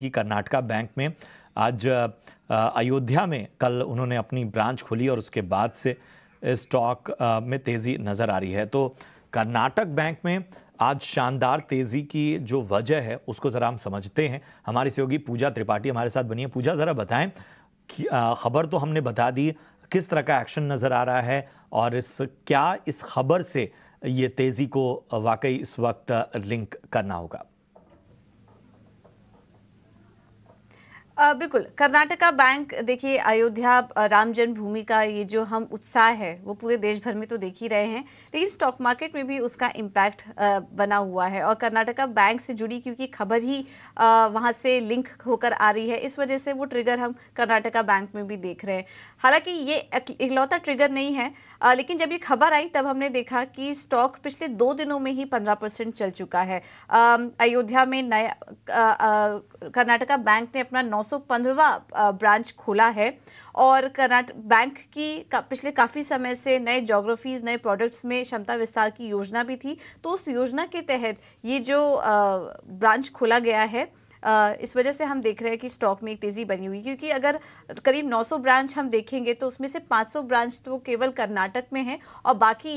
की कर्नाटका बैंक में आज अयोध्या में कल उन्होंने अपनी ब्रांच खोली और उसके बाद से स्टॉक में तेज़ी नज़र आ रही है तो कर्नाटक बैंक में आज शानदार तेज़ी की जो वजह है उसको ज़रा हम समझते हैं हमारी सहयोगी पूजा त्रिपाठी हमारे साथ बनी है पूजा ज़रा बताएं कि खबर तो हमने बता दी किस तरह का एक्शन नज़र आ रहा है और इस क्या इस खबर से ये तेज़ी को वाकई इस वक्त लिंक करना होगा बिल्कुल कर्नाटका बैंक देखिए अयोध्या राम जन्मभूमि का ये जो हम उत्साह है वो पूरे देश भर में तो देख ही रहे हैं लेकिन स्टॉक मार्केट में भी उसका इम्पैक्ट बना हुआ है और कर्नाटका बैंक से जुड़ी क्योंकि खबर ही वहाँ से लिंक होकर आ रही है इस वजह से वो ट्रिगर हम कर्नाटका बैंक में भी देख रहे हैं हालांकि ये इकलौता ट्रिगर नहीं है लेकिन जब ये खबर आई तब हमने देखा कि स्टॉक पिछले दो दिनों में ही पंद्रह परसेंट चल चुका है अयोध्या में नया कर्नाटका बैंक ने अपना नौ 915वां ब्रांच खोला है और कर्नाटक बैंक की का, पिछले काफ़ी समय से नए जोग्राफीज़ नए प्रोडक्ट्स में क्षमता विस्तार की योजना भी थी तो उस योजना के तहत ये जो ब्रांच खोला गया है आ, इस वजह से हम देख रहे हैं कि स्टॉक में एक तेज़ी बनी हुई क्योंकि अगर करीब 900 ब्रांच हम देखेंगे तो उसमें से 500 ब्रांच तो केवल कर्नाटक में हैं और बाकी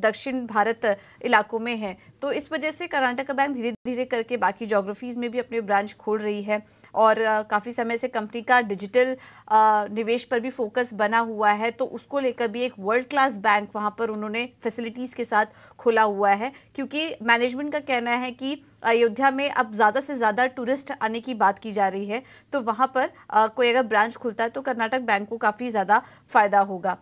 दक्षिण भारत इलाकों में हैं तो इस वजह से कर्नाटका बैंक धीरे धीरे करके बाकी जोग्राफीज़ में भी अपने ब्रांच खोल रही है और काफ़ी समय से कंपनी का डिजिटल निवेश पर भी फोकस बना हुआ है तो उसको लेकर भी एक वर्ल्ड क्लास बैंक वहाँ पर उन्होंने फैसिलिटीज़ के साथ खोला हुआ है क्योंकि मैनेजमेंट का कहना है कि अयोध्या में अब ज़्यादा से ज़्यादा टूरिस्ट आने की बात की जा रही है तो वहाँ पर कोई अगर ब्रांच खुलता है तो कर्नाटक बैंक को काफ़ी ज़्यादा फ़ायदा होगा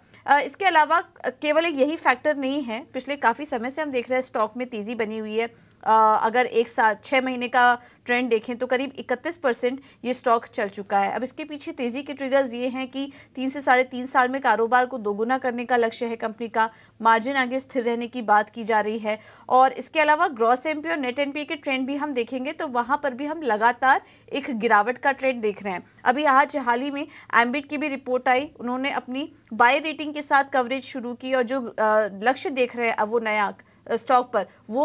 इसके अलावा केवल एक यही फैक्टर नहीं है पिछले काफ़ी समय से हम देख रहे हैं स्टॉक में तेज़ी बनी बनी हुई है अगर एक साथ छः महीने का ट्रेंड देखें तो करीब 31 परसेंट ये स्टॉक चल चुका है अब इसके पीछे तेज़ी के ट्रिगर्स ये हैं कि तीन से साढ़े तीन साल में कारोबार को दोगुना करने का लक्ष्य है कंपनी का मार्जिन आगे स्थिर रहने की बात की जा रही है और इसके अलावा ग्रॉस एम और नेट एन के ट्रेंड भी हम देखेंगे तो वहाँ पर भी हम लगातार एक गिरावट का ट्रेंड देख रहे हैं अभी आज हाल ही में एम्बिट की भी रिपोर्ट आई उन्होंने अपनी बाय रेटिंग के साथ कवरेज शुरू की और जो लक्ष्य देख रहे हैं अब वो नया स्टॉक पर वो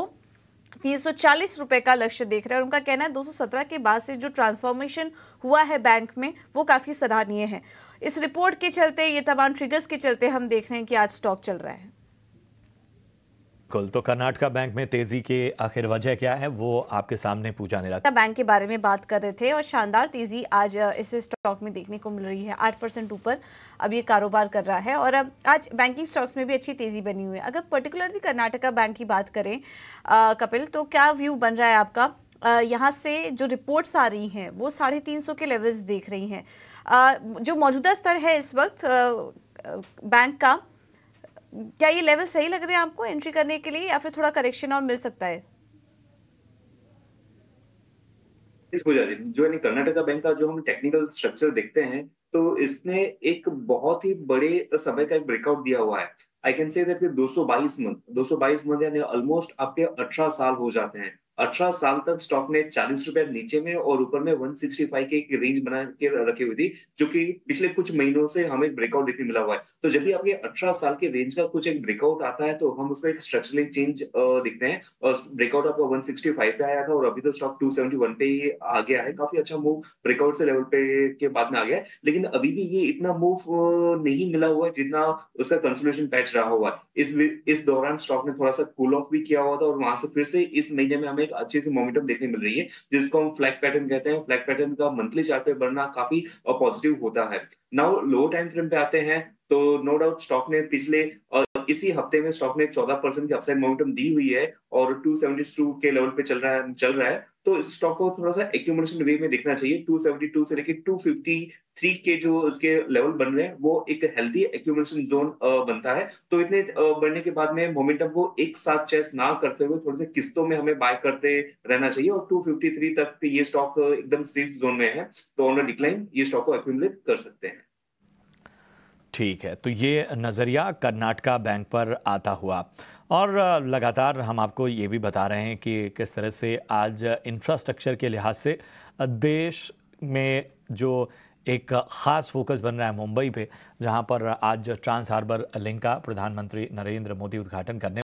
तीन रुपए का लक्ष्य देख रहे हैं और उनका कहना है 217 के बाद से जो ट्रांसफॉर्मेशन हुआ है बैंक में वो काफ़ी सराहनीय है इस रिपोर्ट के चलते ये तमाम ट्रिगर्स के चलते हम देख रहे हैं कि आज स्टॉक चल रहा है बिल्कुल तो कर्नाटका बैंक में तेजी के आखिर वजह क्या है वो आपके सामने पूछा निरा बैंक के बारे में बात कर रहे थे और शानदार तेजी आज इस स्टॉक में देखने को मिल रही है आठ परसेंट ऊपर अब ये कारोबार कर रहा है और अब आज बैंकिंग स्टॉक्स में भी अच्छी तेजी बनी हुई है अगर पर्टिकुलरली कर्नाटका बैंक की बात करें आ, कपिल तो क्या व्यू बन रहा है आपका यहाँ से जो रिपोर्ट्स आ रही हैं वो साढ़े तीन सौ के लेवल्स देख रही हैं जो मौजूदा स्तर है इस वक्त बैंक का क्या ये लेवल सही लग रहे हैं आपको एंट्री करने के लिए या फिर थोड़ा करेक्शन और मिल सकता है जो कर्नाटका बैंक का जो हम टेक्निकल स्ट्रक्चर देखते हैं तो इसने एक बहुत ही बड़े समय का एक ब्रेकआउट दिया हुआ है आई कैन से दो सौ बाईस मंथ दो बाईस मंथ यानी ऑलमोस्ट आपके अठारह साल हो जाते हैं अठारह साल तक स्टॉक ने चालीस रुपए नीचे में और ऊपर में वन सिक्सटी फाइव के एक रेंज बना के रखी हुई थी जो कि पिछले कुछ महीनों से हमें ब्रेकआउट देखने मिला हुआ है तो जब भी आपके अठारह साल के रेंज का कुछ एक ब्रेकआउट आता है तो हम उसको एक स्ट्रक्चरली चेंज देखते हैं और ब्रेकआउट आपका 165 पे आया था और अभी तो स्टॉक वन पे ही आ गया है काफी अच्छा मूव ब्रेकआउट से लेवल पे के बाद में आ गया है लेकिन अभी भी ये इतना मूव नहीं मिला हुआ है जितना उसका कंसोलेशन पैच रहा हुआ है इस इस दौरान स्टॉक ने थोड़ा सा कूल ऑफ भी किया हुआ था और वहां से फिर से इस महीने में हमें एक अच्छी सी मोमेंटम देखने मिल रही है जिसको हम फ्लैग पैटर्न कहते हैं फ्लैग पैटर्न का मंथली चार्ट पे बनना काफी पॉजिटिव होता है नाउ लो टाइम फ्रेम पे आते हैं तो नो डाउट स्टॉक ने पिछले इसी हफ्ते में स्टॉक ने 14 परसेंट की अपसाइड मोमेंटम दी हुई है और 272 के लेवल पे चल रहा है चल रहा है तो स्टॉक को थोड़ा सा एक्यूमुलेशन वे में देखना चाहिए 272 से लेके 253 के जो उसके लेवल बन रहे हैं वो एक हेल्दी एक्यूमुलेशन जोन बनता है तो इतने बढ़ने के बाद में मोमेंटम को एक साथ चेस ना करते हुए थोड़े से किस्तों में हमें बाय करते रहना चाहिए और 253 तक ये स्टॉक एकदम सेफ जोन में है तो ऑन डिक्लाइन ये स्टॉक को एक्यूमुलेट कर सकते हैं ठीक है तो ये नज़रिया कर्नाटका बैंक पर आता हुआ और लगातार हम आपको ये भी बता रहे हैं कि किस तरह से आज इंफ्रास्ट्रक्चर के लिहाज से देश में जो एक ख़ास फोकस बन रहा है मुंबई पे जहां पर आज ट्रांस हार्बर लिंक का प्रधानमंत्री नरेंद्र मोदी उद्घाटन करने